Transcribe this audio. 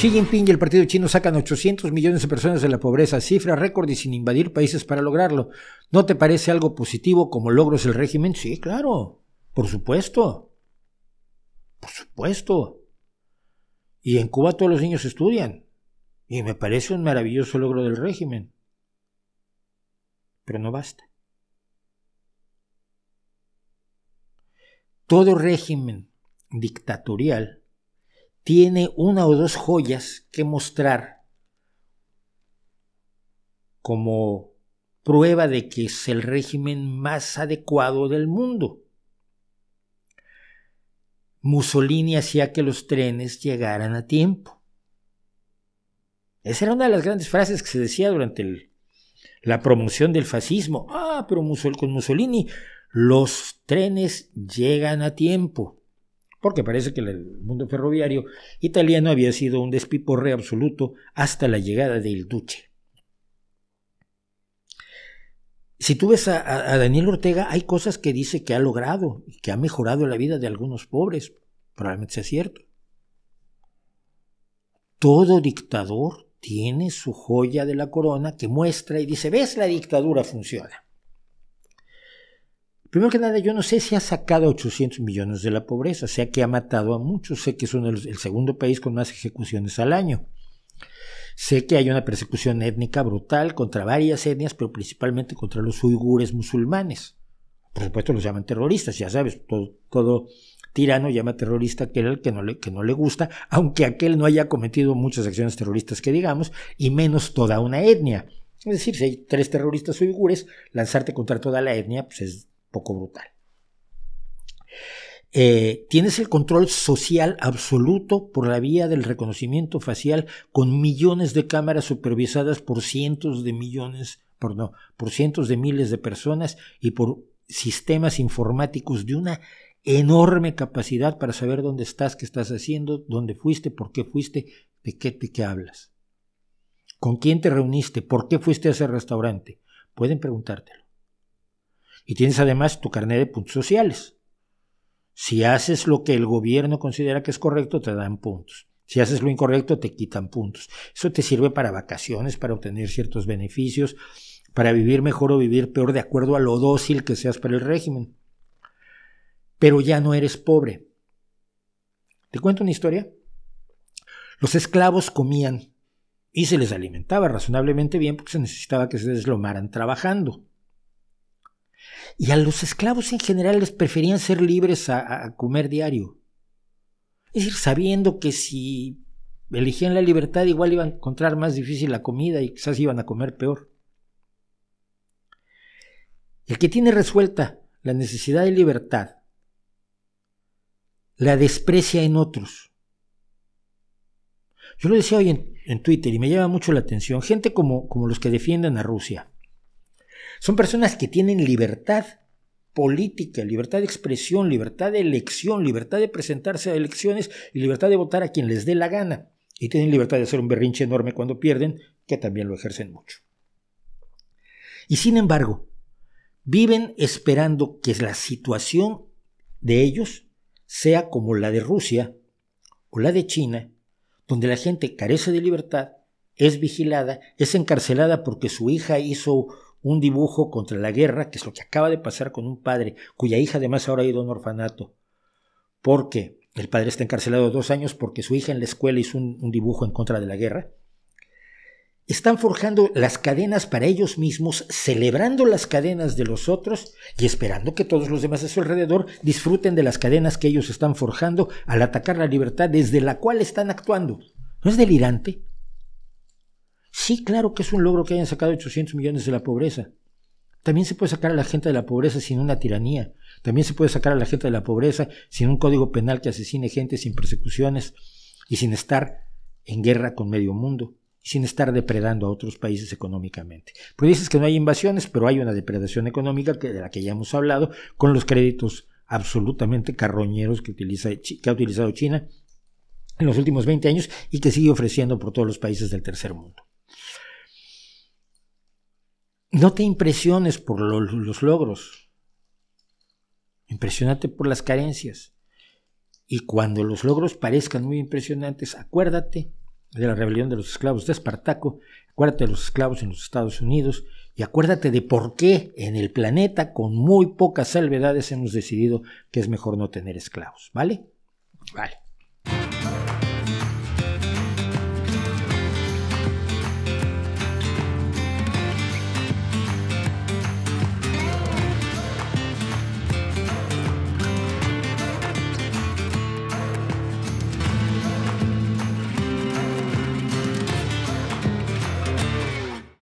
Xi Jinping y el Partido Chino sacan 800 millones de personas de la pobreza, cifra récord y sin invadir países para lograrlo. ¿No te parece algo positivo como logros del régimen? Sí, claro. Por supuesto. Por supuesto. Y en Cuba todos los niños estudian. Y me parece un maravilloso logro del régimen. Pero no basta. Todo régimen dictatorial tiene una o dos joyas que mostrar como prueba de que es el régimen más adecuado del mundo. Mussolini hacía que los trenes llegaran a tiempo. Esa era una de las grandes frases que se decía durante la promoción del fascismo. Ah, pero con Mussolini los trenes llegan a tiempo porque parece que el mundo ferroviario italiano había sido un despiporre absoluto hasta la llegada del Duce. Si tú ves a, a Daniel Ortega, hay cosas que dice que ha logrado, y que ha mejorado la vida de algunos pobres, probablemente sea cierto. Todo dictador tiene su joya de la corona que muestra y dice, ves, la dictadura funciona. Primero que nada, yo no sé si ha sacado 800 millones de la pobreza, sé que ha matado a muchos, sé que es uno, el segundo país con más ejecuciones al año. Sé que hay una persecución étnica brutal contra varias etnias, pero principalmente contra los uigures musulmanes. Por supuesto los llaman terroristas, ya sabes, todo, tirano llama terrorista aquel al que no, le, que no le gusta, aunque aquel no haya cometido muchas acciones terroristas que digamos, y menos toda una etnia. Es decir, si hay tres terroristas uigures, lanzarte contra toda la etnia pues es poco brutal. Eh, tienes el control social absoluto por la vía del reconocimiento facial con millones de cámaras supervisadas por cientos de millones, por por cientos de miles de personas y por sistemas informáticos de una enorme capacidad para saber dónde estás, qué estás haciendo, dónde fuiste, por qué fuiste, de qué qué hablas. ¿Con quién te reuniste? ¿Por qué fuiste a ese restaurante? Pueden preguntártelo. Y tienes además tu carnet de puntos sociales. Si haces lo que el gobierno considera que es correcto, te dan puntos. Si haces lo incorrecto, te quitan puntos. Eso te sirve para vacaciones, para obtener ciertos beneficios, para vivir mejor o vivir peor de acuerdo a lo dócil que seas para el régimen. Pero ya no eres pobre. ¿Te cuento una historia? Los esclavos comían y se les alimentaba razonablemente bien porque se necesitaba que se deslomaran trabajando. Y a los esclavos en general les preferían ser libres a, comer diario. Es decir, sabiendo que si eligían la libertad igual iban a encontrar más difícil la comida y quizás iban a comer peor. El que tiene resuelta la necesidad de libertad, la desprecia en otros. Yo lo decía hoy en, Twitter y me llama mucho la atención, gente como, como los que defienden a Rusia, son personas que tienen libertad política, libertad de expresión, libertad de elección, libertad de presentarse a elecciones y libertad de votar a quien les dé la gana. Y tienen libertad de hacer un berrinche enorme cuando pierden, que también lo ejercen mucho. Y sin embargo, viven esperando que la situación de ellos sea como la de Rusia o la de China, donde la gente carece de libertad, es vigilada, es encarcelada porque su hija hizo un dibujo contra la guerra, que es lo que acaba de pasar con un padre, cuya hija además ahora ha ido a un orfanato, porque el padre está encarcelado dos años porque su hija en la escuela hizo un, un dibujo en contra de la guerra. Están forjando las cadenas para ellos mismos, celebrando las cadenas de los otros y esperando que todos los demás a su alrededor disfruten de las cadenas que ellos están forjando al atacar la libertad desde la cual están actuando. ¿No es delirante? Sí, claro que es un logro que hayan sacado 800 millones de la pobreza. También se puede sacar a la gente de la pobreza sin una tiranía. También se puede sacar a la gente de la pobreza sin un código penal que asesine gente, sin persecuciones y sin estar en guerra con medio mundo y sin estar depredando a otros países económicamente. Pues dices que no hay invasiones, pero hay una depredación económica que, de la que ya hemos hablado con los créditos absolutamente carroñeros que, utiliza, que ha utilizado China en los últimos 20 años y que sigue ofreciendo por todos los países del tercer mundo. No te impresiones por los logros. Impresionate por las carencias. Y cuando los logros parezcan muy impresionantes, acuérdate de la rebelión de los esclavos de Espartaco, acuérdate de los esclavos en los Estados Unidos y acuérdate de por qué en el planeta, con muy pocas salvedades, hemos decidido que es mejor no tener esclavos. ¿Vale? Vale.